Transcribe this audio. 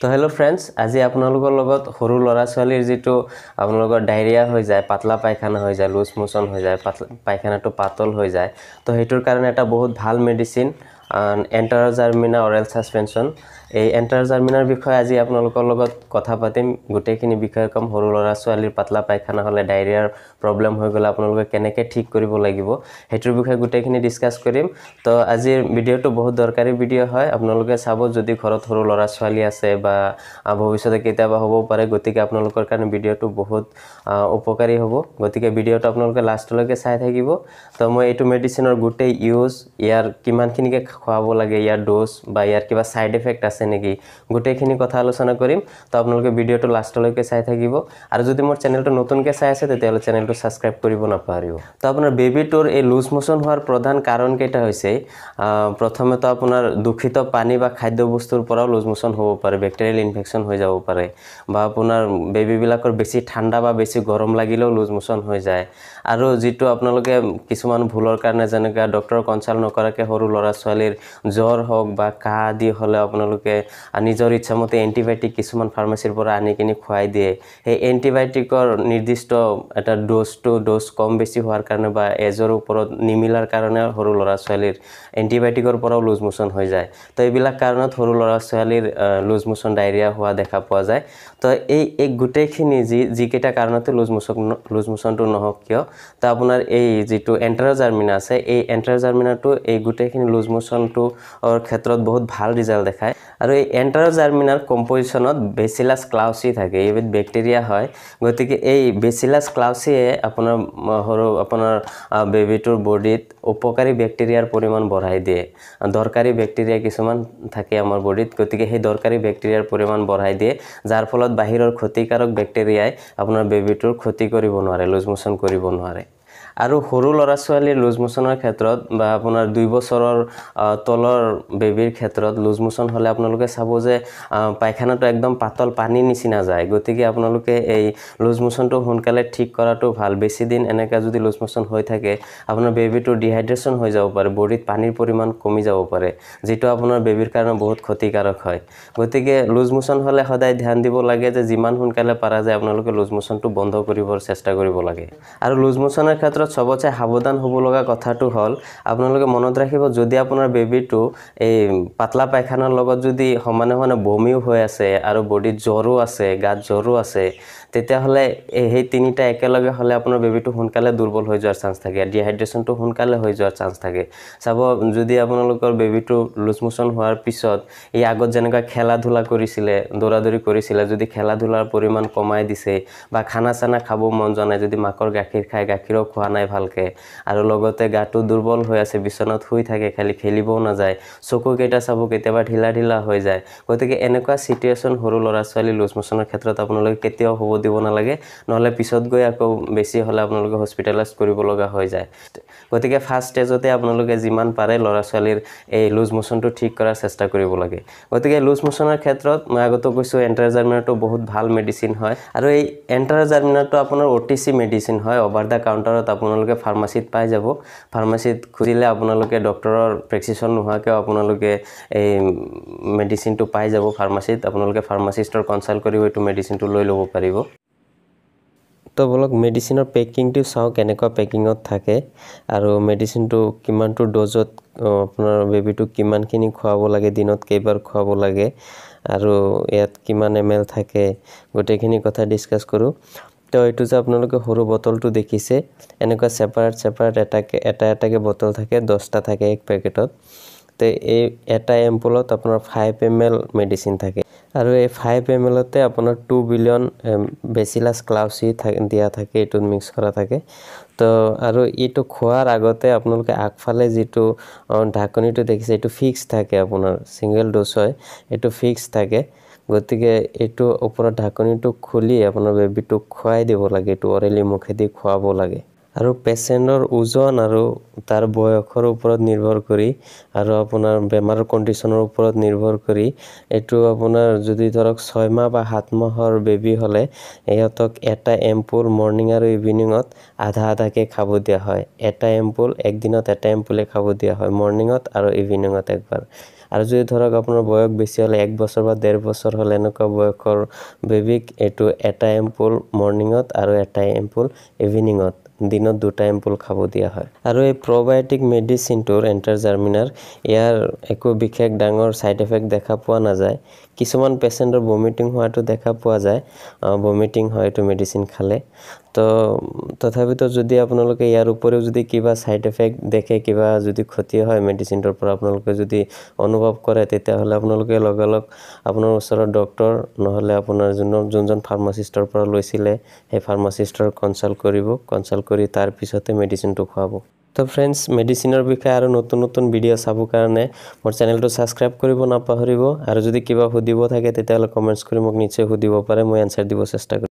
তো hello' friends আজি আপোনালোকৰ লগত সৰু ল'ৰা ছোৱালীৰ যিটো আপোনালোকৰ ডায়েৰিয়া হৈ যায় পাতলা পায়খানা হৈ যায় লুজ মোচন হৈ যায় পাতলা পায়খানাটো পাতল হৈ যায় তো সেইটোৰ কাৰণে এটা বহুত ভাল মেডিচিন এণ্টাৰজাৰমিনা অৰেল ছাছপেনশ্যন এই এণ্টাৰ জাৰ্মিনাৰ বিষয়ে আজি আপোনালোকৰ লগত কথা পাতিম গোটেইখিনি বিষয়ে ক'ম সৰু ল'ৰা ছোৱালীৰ পাতলা পায়খানা হ'লে ডায়েৰিয়াৰ প্ৰব্লেম হৈ গ'লে আপোনালোকে কেনেকৈ ঠিক কৰিব লাগিব সেইটোৰ বিষয়ে গোটেইখিনি ডিছকাছ কৰিম তো আজিৰ ভিডিঅ'টো বহুত দৰকাৰী ভিডিঅ' হয় আপোনালোকে চাব যদি ঘৰত সৰু ল'ৰা ছোৱালী আছে বা ভৱিষ্যতে কেতিয়াবা হ'বও পাৰে গতিকে আপোনালোকৰ কাৰণে ভিডিঅ'টো বহুত উপকাৰী হ'ব গতিকে ভিডিঅ'টো আপোনালোকে লাষ্টলৈকে চাই থাকিব তো মই এইটো মেডিচিনৰ গোটেই ইউজ ইয়াৰ কিমানখিনিকে খুৱাব লাগে ইয়াৰ ড'জ বা ইয়াৰ কিবা ছাইড এফেক্ট আছে আছে নেকি গোটেইখিনি কথা আলোচনা কৰিম তো আপোনালোকে ভিডিঅ'টো লাষ্টলৈকে চাই থাকিব আৰু যদি মোৰ চেনেলটো নতুনকৈ চাই আছে তেতিয়াহ'লে চেনেলটো ছাবস্ক্ৰাইব কৰিব নাপাহৰিব তো আপোনাৰ বেবীটোৰ এই লুজ মোশ্যন হোৱাৰ প্ৰধান কাৰণকেইটা হৈছে প্ৰথমেতো আপোনাৰ দূষিত পানী বা খাদ্যবস্তুৰ পৰাও লুজ মোশ্যন হ'ব পাৰে বেক্টেৰিয়েল ইনফেকশ্যন হৈ যাব পাৰে বা আপোনাৰ বেবীবিলাকৰ বেছি ঠাণ্ডা বা বেছি গৰম লাগিলেও লুজ মোশ্যন হৈ যায় আৰু যিটো আপোনালোকে কিছুমান ভুলৰ কাৰণে যেনেকৈ ডক্টৰ কনচাল্ট নকৰাকৈ সৰু ল'ৰা ছোৱালীৰ জ্বৰ হওক বা কাহ আদি হ'লে আপোনালোকে তেওঁলোকে নিজৰ ইচ্ছামতে এণ্টিবায়'টিক কিছুমান ফাৰ্মাচীৰ পৰা আনি কিনি খুৱাই দিয়ে সেই এণ্টিবায়'টিকৰ নিৰ্দিষ্ট এটা ড'জটো ড'জ কম বেছি হোৱাৰ কাৰণে বা এজৰ ওপৰত নিমিলাৰ কাৰণে সৰু ল'ৰা ছোৱালীৰ এণ্টিবায়'টিকৰ পৰাও লুজ মোশ্যন হৈ যায় তো এইবিলাক কাৰণত সৰু ল'ৰা ছোৱালীৰ লুজ মোশ্যন ডায়েৰিয়া হোৱা দেখা পোৱা যায় তো এই এই গোটেইখিনি যি যিকেইটা কাৰণতে লুজ মোশ্যন লুজ মোশ্যনটো নহওক কিয় তো আপোনাৰ এই যিটো এণ্টাৰজাৰ্মিনা আছে এই এণ্টাৰজাৰ্মিনাটো এই গোটেইখিনি লুজ মোশ্যনটোৰ ক্ষেত্ৰত বহুত ভাল ৰিজাল্ট দেখায় আৰু এই এণ্টাৰজাৰ্মিনাৰ কম্পজিশ্যনত বেচিলাছ ক্লাউচি থাকে এইবিধ বেক্টেৰিয়া হয় গতিকে এই বেচিলাছ ক্লাউচিয়ে আপোনাৰ সৰু আপোনাৰ বেবীটোৰ বডিত উপকাৰী বেক্টেৰিয়াৰ পৰিমাণ বঢ়াই দিয়ে দৰকাৰী বেক্টেৰিয়া কিছুমান থাকে আমাৰ বডিত গতিকে সেই দৰকাৰী বেক্টেৰিয়াৰ পৰিমাণ বঢ়াই দিয়ে যাৰ ফলত বাহিৰৰ ক্ষতিকাৰক বেক্টেৰিয়াই আপোনাৰ বেবীটোৰ ক্ষতি কৰিব নোৱাৰে লুজমোচন কৰিব নোৱাৰে আৰু সৰু ল'ৰা ছোৱালীৰ লুজ মোশ্যনৰ ক্ষেত্ৰত বা আপোনাৰ দুই বছৰৰ তলৰ বেবীৰ ক্ষেত্ৰত লুজ মোশ্যন হ'লে আপোনালোকে চাব যে পায়খানাটো একদম পাতল পানীৰ নিচিনা যায় গতিকে আপোনালোকে এই লুজ মোশ্যনটো সোনকালে ঠিক কৰাটো ভাল বেছিদিন এনেকৈ যদি লুজ মোশ্যন হৈ থাকে আপোনাৰ বেবীটো ডিহাইড্ৰেশ্যন হৈ যাব পাৰে বডিত পানীৰ পৰিমাণ কমি যাব পাৰে যিটো আপোনাৰ বেবীৰ কাৰণে বহুত ক্ষতিকাৰক হয় গতিকে লুজ মোশ্যন হ'লে সদায় ধ্যান দিব লাগে যে যিমান সোনকালে পাৰা যায় আপোনালোকে লুজ মোশ্যনটো বন্ধ কৰিবৰ চেষ্টা কৰিব লাগে আৰু লুজ মোশ্যনৰ ক্ষেত্ৰত ক্ষেত্ৰত সবতছে সাবধান হ'ব লগা কথাটো হ'ল আপোনালোকে মনত ৰাখিব যদি আপোনাৰ বেবীটো এই পাতলা পায়খানাৰ লগত যদি সমানে সমানে বমিও হৈ আছে আৰু বডিত জ্বৰো আছে গাত জ্বৰো আছে তেতিয়াহ'লে এই সেই তিনিটা একেলগে হ'লে আপোনাৰ বেবীটো সোনকালে দুৰ্বল হৈ যোৱাৰ চান্স থাকে ডিহাইড্ৰেশ্যনটো সোনকালে হৈ যোৱাৰ চান্স থাকে চাব যদি আপোনালোকৰ বেবীটো লুচমোচন হোৱাৰ পিছত এই আগত যেনেকুৱা খেলা ধূলা কৰিছিলে দৌৰা দৌৰি কৰিছিলে যদি খেলা ধূলাৰ পৰিমাণ কমাই দিছে বা খানা চানা খাব মন যোৱা নাই যদি মাকৰ গাখীৰ খাই গাখীৰো খোৱা নাই নাই ভালকৈ আৰু লগতে গাটো দুৰ্বল হৈ আছে বিচনাত শুই থাকে খালি খেলিবও নাযায় চকুকেইটা চাব কেতিয়াবা ঢিলা ঢিলা হৈ যায় গতিকে এনেকুৱা চিটুৱেশ্যন সৰু ল'ৰা ছোৱালী লুজ মোশ্যনৰ ক্ষেত্ৰত আপোনালোকে কেতিয়াও হ'ব দিব নালাগে নহ'লে পিছত গৈ আকৌ বেছি হ'লে আপোনালোকে হস্পিটেলাইজ কৰিব লগা হৈ যায় গতিকে ফাৰ্ষ্ট ষ্টেজতে আপোনালোকে যিমান পাৰে ল'ৰা ছোৱালীৰ এই লুজ মোশ্যনটো ঠিক কৰাৰ চেষ্টা কৰিব লাগে গতিকে লুজ মোশ্যনৰ ক্ষেত্ৰত মই আগতেও কৈছোঁ এণ্টাৰজাৰমিনাটো বহুত ভাল মেডিচিন হয় আৰু এই এণ্টাৰজাৰমিনাটো আপোনাৰ অ' টি চি মেডিচিন হয় অভাৰ দ্য কাউণ্টাৰত আপোনাৰ আপোনালোকে ফাৰ্মাচীত পাই যাব ফাৰ্মাচীত খুজিলে আপোনালোকে ডক্টৰৰ প্ৰেক্সিশ্যন নোহোৱাকৈও আপোনালোকে এই মেডিচিনটো পাই যাব ফাৰ্মাচীত আপোনালোকে ফাৰ্মাচিষ্টৰ কনচাল্ট কৰিব এইটো মেডিচিনটো লৈ ল'ব পাৰিব তো বোলক মেডিচিনৰ পেকিংটো চাওঁ কেনেকুৱা পেকিঙত থাকে আৰু মেডিচিনটো কিমানটো ড'জত আপোনাৰ বেবীটোক কিমানখিনি খুৱাব লাগে দিনত কেইবাৰ খুৱাব লাগে আৰু ইয়াত কিমান এম এল থাকে গোটেইখিনি কথা ডিছকাছ কৰোঁ তো এইটো যে আপোনালোকে সৰু বটলটো দেখিছে এনেকুৱা চেপাৰেট চেপাৰেট এটাকৈ এটা এটাকৈ বটল থাকে দহটা থাকে এক পেকেটত তো এই এটা এম্পুলত আপোনাৰ ফাইভ এম এল মেডিচিন থাকে আৰু এই ফাইভ এম এলতে আপোনাৰ টু বিলিয়ন বেচিলাছ ক্লাউচি দিয়া থাকে এইটোত মিক্স কৰা থাকে তো আৰু এইটো খোৱাৰ আগতে আপোনালোকে আগফালে যিটো ঢাকনিটো দেখিছে এইটো ফিক্স থাকে আপোনাৰ ছিংগল ড'জ হয় এইটো ফিক্স থাকে গতিকে এইটো ওপৰত ঢাকনিটো খুলি আপোনাৰ বেবীটোক খুৱাই দিব লাগে এইটো অৰেলি মুখেদি খুৱাব লাগে আৰু পেচেণ্টৰ ওজন আৰু তাৰ বয়সৰ ওপৰত নিৰ্ভৰ কৰি আৰু আপোনাৰ বেমাৰৰ কণ্ডিশ্যনৰ ওপৰত নিৰ্ভৰ কৰি এইটো আপোনাৰ যদি ধৰক ছয়মাহ বা সাতমাহৰ বেবী হ'লে ইহঁতক এটা এম্পুল মৰ্ণিং আৰু ইভিনিঙত আধা আধাকৈ খাব দিয়া হয় এটা এম্পুল একদিনত এটা এম্পুলেই খাব দিয়া হয় মৰ্ণিঙত আৰু ইভিনিঙত একবাৰ আৰু যদি ধৰক আপোনাৰ বয়স বেছি হ'লে এক বছৰ বা ডেৰ বছৰ হ'লে এনেকুৱা বয়সৰ বেবীক এইটো এটা এম্পুল মৰ্ণিঙত আৰু এটা এম্পুল ইভিনিঙত দিনত দুটা এম্পুল খাব দিয়া হয় আৰু এই প্ৰবায়'টিক মেডিচিনটোৰ এণ্টাৰ জাৰ্মিনাৰ ইয়াৰ একো বিশেষ ডাঙৰ ছাইড এফেক্ট দেখা পোৱা নাযায় কিছুমান পেচেণ্টৰ ভমিটিং হোৱাটো দেখা পোৱা যায় ভমিটিং হয় এইটো মেডিচিন খালে তো তথাপিতো যদি আপোনালোকে ইয়াৰ উপৰিও যদি কিবা ছাইড এফেক্ট দেখে কিবা যদি ক্ষতি হয় মেডিচিনটোৰ পৰা আপোনালোকে যদি অনুভৱ কৰে তেতিয়াহ'লে আপোনালোকে লগে লগ আপোনাৰ ওচৰৰ ডক্তৰ নহ'লে আপোনাৰ যোন যোনজন ফাৰ্মাচিষ্টৰ পৰা লৈছিলে সেই ফাৰ্মাচিষ্টৰ কনচাল্ট কৰিব কনচাল্ট কৰি তাৰপিছতে মেডিচিনটো খোৱাব তো ফ্ৰেণ্ডছ মেডিচিনৰ বিষয়ে আৰু নতুন নতুন ভিডিঅ' চাব কাৰণে মোৰ চেনেলটো ছাবস্ক্ৰাইব কৰিব নাপাহৰিব আৰু যদি কিবা সুধিব থাকে তেতিয়াহ'লে কমেণ্টছ কৰি মোক নিশ্চয় সুধিব পাৰে মই এনচাৰ দিব চেষ্টা কৰিম